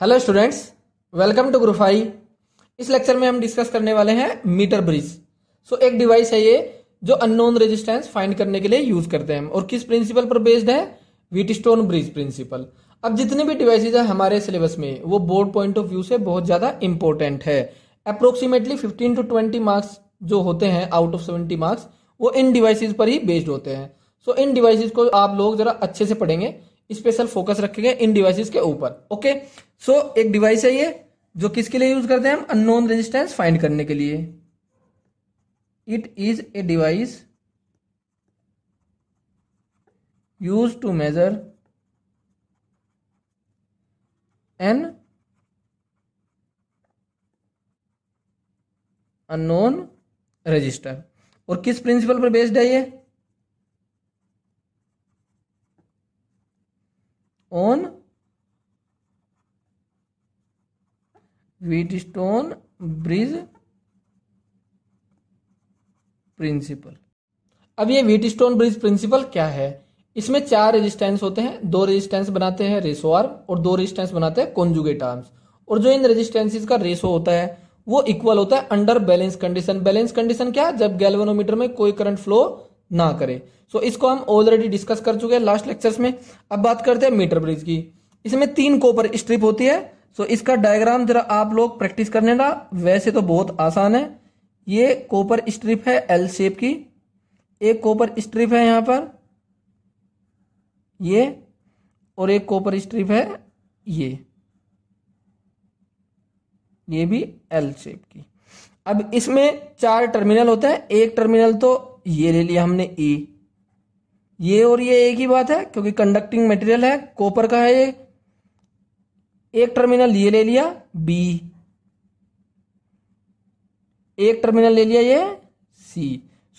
Hello students welcome to ग्रुफाई इस lecture में हम डिस्कस करने वाले हैं मीटर ब्रिज सो एक डिवाइस है ये जो अननोन रेजिस्टेंस फाइंड करने के लिए यूज करते हैं और किस प्रिंसिपल पर बेस्ड है व्हीटस्टोन ब्रिज प्रिंसिपल अब जितने भी डिवाइसेज है हमारे सिलेबस में वो बोर्ड पॉइंट ऑफ व्यू से बहुत ज्यादा इंपॉर्टेंट है approximately fifteen to twenty marks जो होते हैं आउट ऑफ सेवेंटी मार्क्स वो इन डिवाइसेज पर ही बेस्ड होते हैं सो so, इन डिवाइसेज को आप लोग जरा अच्छे से पढ़ेंगे स्पेशल फोकस रखेंगे इन डिवाइसेज के ऊपर ओके okay? सो so, एक डिवाइस है ये जो किसके लिए यूज करते हैं हम अननोन रेजिस्टेंस फाइंड करने के लिए it is a device use to measure an unknown register और किस प्रिंसिपल पर बेस्ड है ये ऑन व्हीटस्टोन ब्रिज प्रिंसिपल अब ये व्हीटस्टोन ब्रिज प्रिंसिपल क्या है इसमें चार रेजिस्टेंस होते हैं दो रेजिस्टेंस बनाते हैं रेसो आर्म और दो रेजिस्टेंस बनाते हैं कॉन्जुगेट आर्म्स और जो इन रेजिस्टेंसिस का रेसो होता है वो इक्वल होता है under balance condition balance condition क्या जब गैल्वेनोमीटर में कोई करंट फ्लो ना करे सो so, इसको हम ऑलरेडी डिस्कस कर चुके हैं लास्ट लेक्चर्स में अब बात करते हैं मीटर ब्रिज की इसमें तीन कोपर स्ट्रिप होती है सो so, इसका डायग्राम जरा आप लोग प्रैक्टिस करने ना वैसे तो बहुत आसान है ये कॉपर स्ट्रिप है एल शेप की एक कॉपर स्ट्रिप है यहाँ पर ये और एक कॉपर स्ट्रिप है ये ये भी एल शेप की अब इसमें चार टर्मिनल होते हैं एक टर्मिनल तो ये ले लिया हमने ई ये और ये एक ही बात है क्योंकि कंडक्टिंग मटेरियल है कॉपर का है ये एक टर्मिनल ये ले लिया बी एक टर्मिनल ले लिया ये सी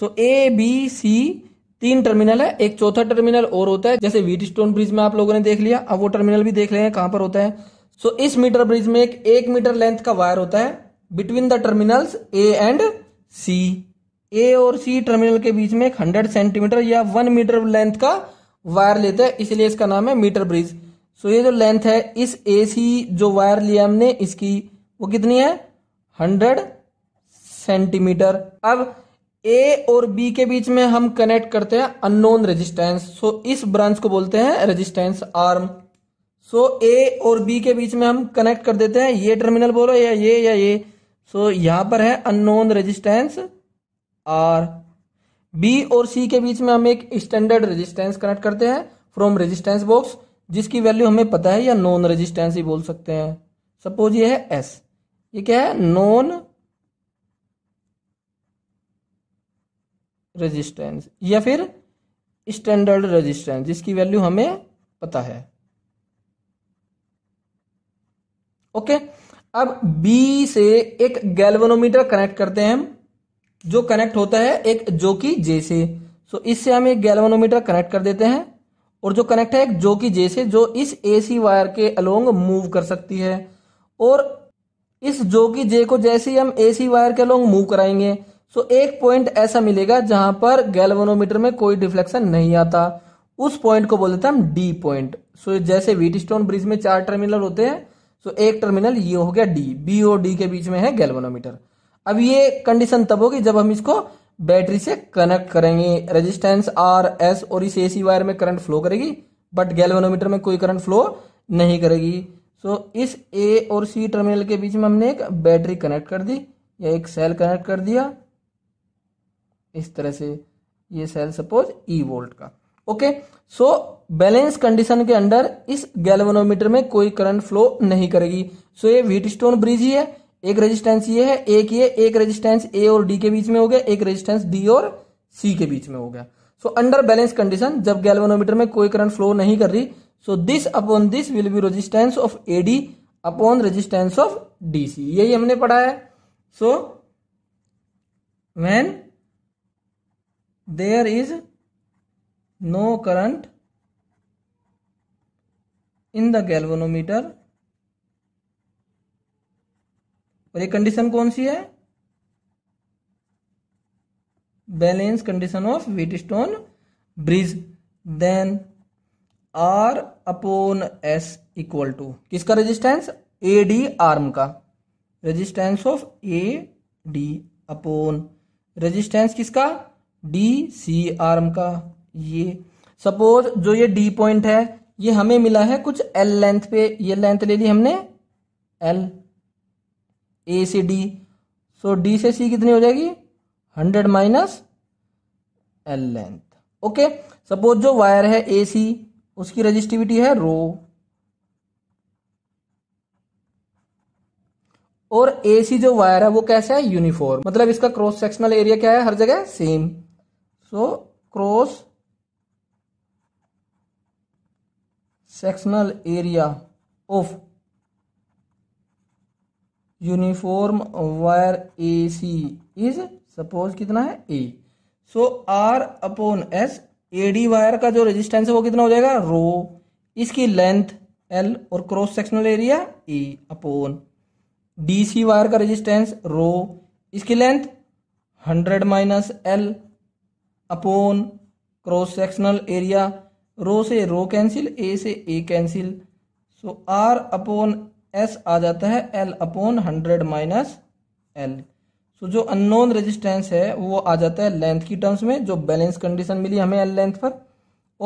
सो ए बी सी तीन टर्मिनल है एक चौथा टर्मिनल और होता है जैसे वीट स्टोन ब्रिज में आप लोगों ने देख लिया अब वो टर्मिनल भी देख लेंगे कहां पर होता है सो so, इस मीटर ब्रिज में एक एक मीटर लेंथ का वायर होता है between the terminals A and C A और सी टर्मिनल के बीच में एक हंड्रेड सेंटीमीटर या वन मीटर लेंथ का वायर लेते हैं इसलिए इसका नाम है मीटर ब्रिज सो ये जो लेंथ है इस ए सी जो वायर लिया हमने इसकी वो कितनी है हंड्रेड सेंटीमीटर अब ए और बी के बीच में हम कनेक्ट करते हैं अननोन रेजिस्टेंस सो इस ब्रांच को बोलते हैं रेजिस्टेंस आर्म सो ए और बी के बीच में हम कनेक्ट कर देते हैं ये टर्मिनल बोलो या ये या ये सो so, यहां पर है अननोन रेजिस्टेंस आर बी और सी के बीच में हम एक स्टैंडर्ड रेजिस्टेंस कनेक्ट करते हैं फ्रॉम रेजिस्टेंस बॉक्स जिसकी वैल्यू हमें पता है या नॉन रेजिस्टेंस ही बोल सकते हैं सपोज ये है एस ये क्या है नॉन रेजिस्टेंस या फिर स्टैंडर्ड रेजिस्टेंस जिसकी वैल्यू हमें पता है ओके अब बी से एक गैल्वेनोमीटर कनेक्ट करते हैं हम जो कनेक्ट होता है एक जो कि जे से सो इससे हम एक गैल्वेनोमीटर कनेक्ट कर देते हैं और जो कनेक्ट है एक जो कि जैसे जो इस ए सी वायर के अलोंग मूव कर सकती है और इस जो कि जे को जैसे ही हम ए सी वायर के अलोंग मूव कराएंगे सो तो एक पॉइंट ऐसा मिलेगा जहां पर गैल्वेनोमीटर में कोई डिफ्लेक्शन नहीं आता उस पॉइंट को बोलते हैं हम डी पॉइंट सो जैसे वीटी स्टोन ब्रिज में चार टर्मिनल होते हैं सो तो एक टर्मिनल ये हो गया डी बी और डी के बीच में है गैल्वेनोमीटर अब ये कंडीशन तब होगी जब हम इसको बैटरी से कनेक्ट करेंगे रेजिस्टेंस आर एस और इस एसी वायर में करंट फ्लो करेगी बट गैल्वेनोमीटर में कोई करंट फ्लो नहीं करेगी सो so, इस ए और सी टर्मिनल के बीच में हमने एक बैटरी कनेक्ट कर दी या एक सेल कनेक्ट कर दिया इस तरह से ये सेल सपोज ई वोल्ट का ओके सो बैलेंस कंडीशन के अंडर इस गैल्वेनोमीटर में कोई करंट फ्लो नहीं करेगी सो so, ये व्हीट स्टोन ब्रिज ही है एक रेजिस्टेंस ये है एक ये एक रेजिस्टेंस ए और डी के बीच में हो गया एक रेजिस्टेंस डी और सी के बीच में हो गया सो अंडर बैलेंस कंडीशन जब गैल्वेनोमीटर में कोई करंट फ्लो नहीं कर रही so this upon this will be resistance of A D upon resistance of D C यही हमने पढ़ा है so when there is no current in the galvanometer और ये कंडीशन कौन सी है balance condition of Wheatstone bridge then R upon S equal to किसका रेजिस्टेंस ए डी आर्म का resistance of A D upon resistance किसका D C arm का ये सपोज जो ये डी पॉइंट है ये हमें मिला है कुछ एल लेंथ पे ये लेंथ ले ली हमने एल ए से डी सो डी से सी कितनी हो जाएगी hundred minus L length okay suppose जो वायर है ए सी उसकी रजिस्टिविटी है रो और ए सी जो वायर है वो कैसा है यूनिफॉर्म मतलब इसका क्रॉस सेक्शनल एरिया क्या है हर जगह same so cross sectional area of uniform wire A C is suppose कितना है A so R upon S A D wire का जो रेजिस्टेंस है वो कितना हो जाएगा रो इसकी लेंथ एल और cross sectional area A upon D C wire का रेजिस्टेंस रो इसकी length hundred minus L upon cross sectional area rho से रो कैंसिल ए से A cancel so R upon S आ जाता है L upon hundred minus L so जो unknown resistance है वो आ जाता है लेंथ की टर्म्स में जो बैलेंस कंडीशन मिली हमें एल लेंथ पर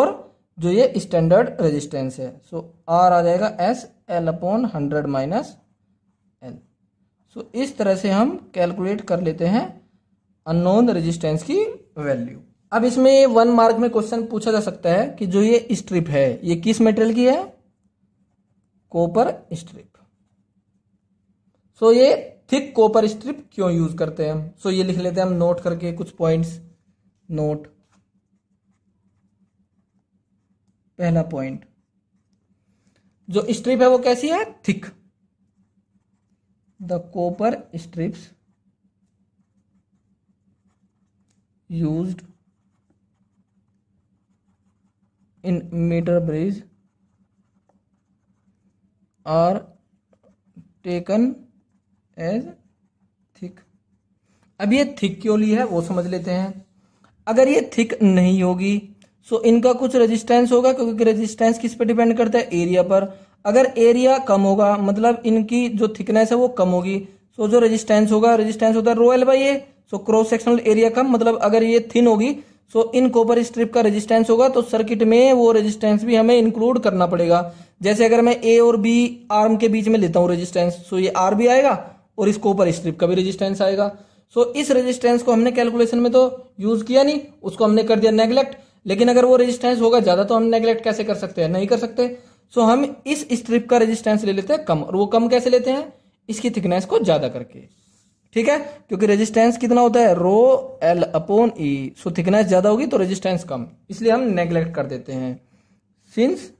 और जो ये स्टैंडर्ड रेजिस्टेंस है सो आर आ जाएगा S L upon hundred minus L so इस तरह से हम कैलकुलेट कर लेते हैं अननोन रेजिस्टेंस की वैल्यू अब इसमें वन मार्क में क्वेश्चन पूछा जा सकता है कि जो ये स्ट्रिप है ये किस मेटेरियल की है कोपर स्ट्रिप सो ये थिक कॉपर स्ट्रिप क्यों यूज करते हैं हम सो ये लिख लेते हैं हम नोट करके कुछ पॉइंट्स नोट पहला पॉइंट जो स्ट्रिप है वो कैसी है thick the copper strips used in metre bridge are taken as thick अब ये थिक क्यों ली है वो समझ लेते हैं अगर ये थिक नहीं होगी सो इनका कुछ रेजिस्टेंस होगा क्योंकि रेजिस्टेंस किस पे डिपेंड करता है एरिया पर अगर एरिया कम होगा मतलब इनकी जो थिकनेस है वो कम होगी सो जो रेजिस्टेंस होगा रेजिस्टेंस होता है rho L by A so cross sectional area कम मतलब अगर ये थिन होगी सो इन कॉपर स्ट्रिप का रेजिस्टेंस होगा तो सर्किट में वो रेजिस्टेंस भी हमें इंक्लूड करना पड़ेगा जैसे अगर मैं ए और बी आर्म के बीच में लेता हूँ रेजिस्टेंस सो ये आर भी आएगा और इसको ऊपर स्ट्रिप का भी रेजिस्टेंस आएगा सो इस रेजिस्टेंस को हमने कैलकुलेशन में तो यूज किया नहीं उसको हमने कर दिया नेग्लेक्ट लेकिन अगर वो रेजिस्टेंस होगा ज्यादा तो हम नेग्लेक्ट कैसे कर सकते हैं नहीं कर सकते सो हम इस स्ट्रिप का रेजिस्टेंस ले लेते हैं कम और वो कम कैसे लेते हैं इसकी थिकनेस को ज्यादा करके ठीक है क्योंकि रेजिस्टेंस कितना होता है rho L upon E so thickness ज्यादा होगी तो रेजिस्टेंस कम इसलिए हम नेग्लेक्ट कर देते हैं since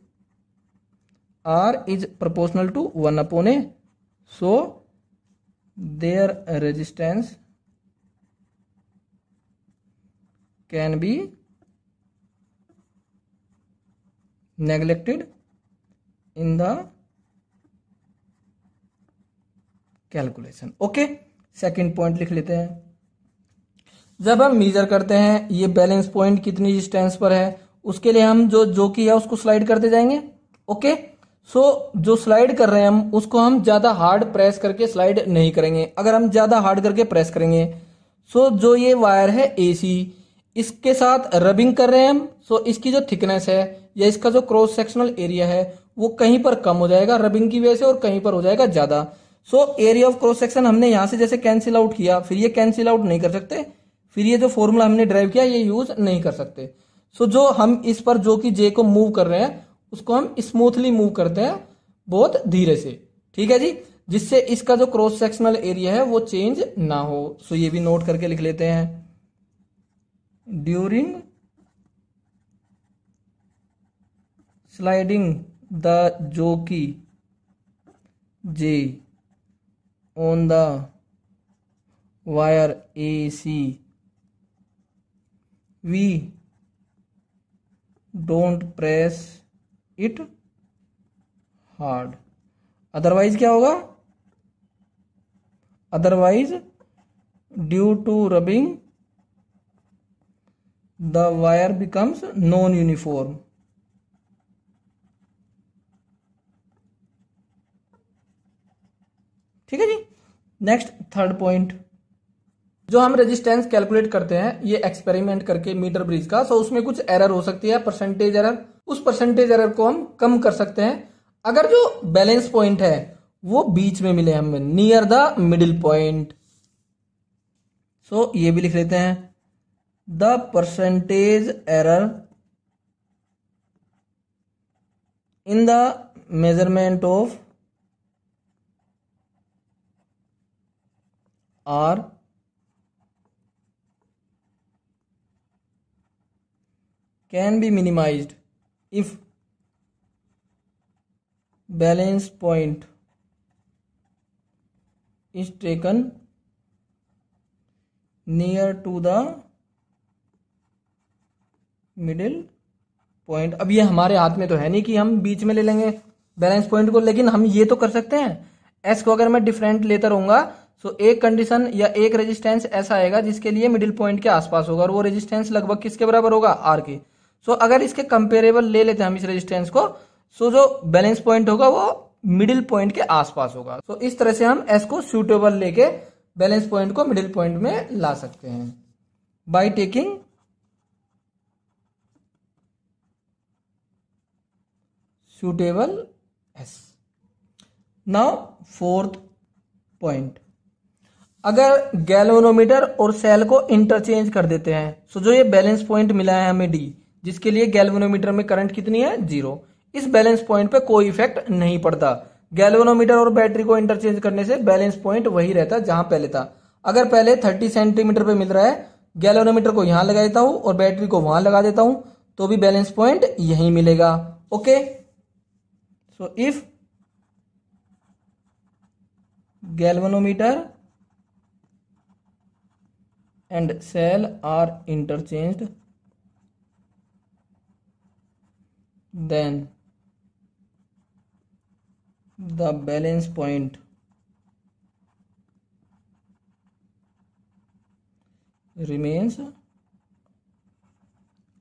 R is proportional to one upon A so their resistance can be neglected in the calculation okay second point लिख लेते हैं जब हम मेजर करते हैं ये बैलेंस पॉइंट कितनी डिस्टेंस पर है उसके लिए हम जो जो की है उसको स्लाइड करते जाएंगे ओके okay? सो so, जो स्लाइड कर रहे हैं हम उसको हम ज़्यादा हार्ड प्रेस करके स्लाइड नहीं करेंगे अगर हम ज़्यादा हार्ड करके प्रेस करेंगे सो so, जो ये वायर है एसी इसके साथ रबिंग कर रहे हैं हम सो so, इसकी जो थिकनेस है या इसका जो क्रॉस सेक्शनल एरिया है वो कहीं पर कम हो जाएगा रबिंग की वजह से और कहीं पर हो जाएगा ज़्यादा so area of cross section हमने यहां से जैसे कैंसिल आउट किया फिर ये कैंसिल आउट नहीं कर सकते फिर ये जो फॉर्मूला हमने ड्राइव किया ये यूज़ नहीं कर सकते सो so, जो हम इस पर जो कि जे को मूव कर रहे हैं उसको हम स्मूथली मूव करते हैं बहुत धीरे से ठीक है जी जिससे इसका जो क्रॉस सेक्शनल एरिया है वो चेंज ना हो सो ये भी नोट करके लिख लेते हैं during sliding the jockey J on the wire A C we don't press it hard otherwise क्या होगा otherwise due to rubbing the wire becomes non uniform ठीक है जी नेक्स्ट थर्ड पॉइंट जो हम रेजिस्टेंस कैलकुलेट करते हैं ये एक्सपेरिमेंट करके मीटर ब्रिज का सो उसमें कुछ एरर हो सकती है परसेंटेज एरर उस परसेंटेज एरर को हम कम कर सकते हैं अगर जो बैलेंस पॉइंट है वो बीच में मिले हमें near the middle point so ये भी लिख लेते हैं the percentage error in the measurement of R can be minimised if balance point is taken near to the middle point अब ये हमारे हाथ में तो है नहीं कि हम बीच में ले लेंगे बैलेंस पॉइंट को लेकिन हम ये तो कर सकते हैं एस को अगर मैं डिफरेंट लेता रहूंगा सो एक कंडीशन या एक रेजिस्टेंस ऐसा आएगा जिसके लिए मिडिल पॉइंट के आसपास होगा और वो रेजिस्टेंस लगभग किसके बराबर होगा आर के सो so, अगर इसके कंपेरेबल ले लेते हैं हम इस रेजिस्टेंस को सो so, जो बैलेंस पॉइंट होगा वो मिडिल पॉइंट के आसपास होगा सो so, इस तरह से हम एस को सूटेबल लेके बैलेंस पॉइंट को मिडिल पॉइंट में ला सकते हैं by taking suitable S now fourth point अगर गैलोनोमीटर और सेल को इंटरचेंज कर देते हैं सो so जो ये बैलेंस पॉइंट मिला है हमें डी जिसके लिए गैल्वेनोमीटर में करंट कितनी है जीरो इस बैलेंस पॉइंट पे कोई इफेक्ट नहीं पड़ता गैल्वेनोमीटर और बैटरी को इंटरचेंज करने से बैलेंस पॉइंट वही रहता जहां पहले था अगर पहले थर्टी सेंटीमीटर पे मिल रहा है गैल्वेनोमीटर को यहां लगा देता हूं और बैटरी को वहां लगा देता हूं तो भी बैलेंस पॉइंट यही मिलेगा okay so if galvanometer and cell are interchanged then the balance point remains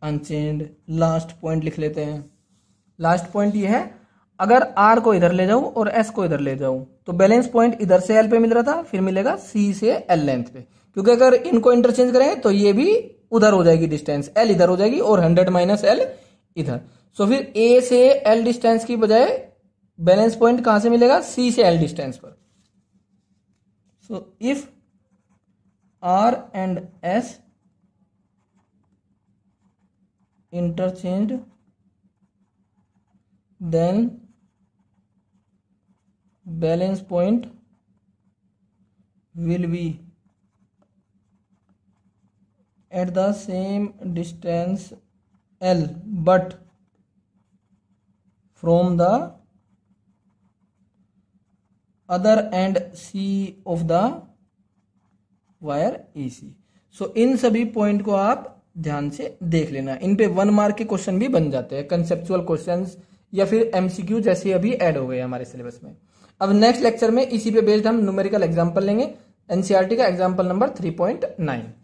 unchanged last point लिख लेते हैं लास्ट पॉइंट ये है अगर आर को इधर ले जाऊं और एस को इधर ले जाऊं तो बैलेंस पॉइंट इधर से एल पे मिल रहा था फिर मिलेगा सी से एल लेंथ पे क्योंकि अगर इनको इंटरचेंज करेंगे तो ये भी उधर हो जाएगी डिस्टेंस एल इधर हो जाएगी और हंड्रेड माइनस एल इधर सो फिर ए से एल डिस्टेंस की बजाय बैलेंस पॉइंट कहां से मिलेगा सी से एल डिस्टेंस पर so if R and S interchange then balance point will be at the same distance L but from the other end C of the wire AC. C so इन सभी point को आप ध्यान से देख लेना इन पे वन मार्क के क्वेश्चन भी बन जाते हैं कंसेप्चुअल क्वेश्चन या फिर एमसीक्यू जैसे अभी एड हो गए हमारे सिलेबस में अब नेक्स्ट लेक्चर में इसी पे बेस्ड हम न्यूमेरिकल एग्जाम्पल लेंगे एनसीआरटी e का example number three point nine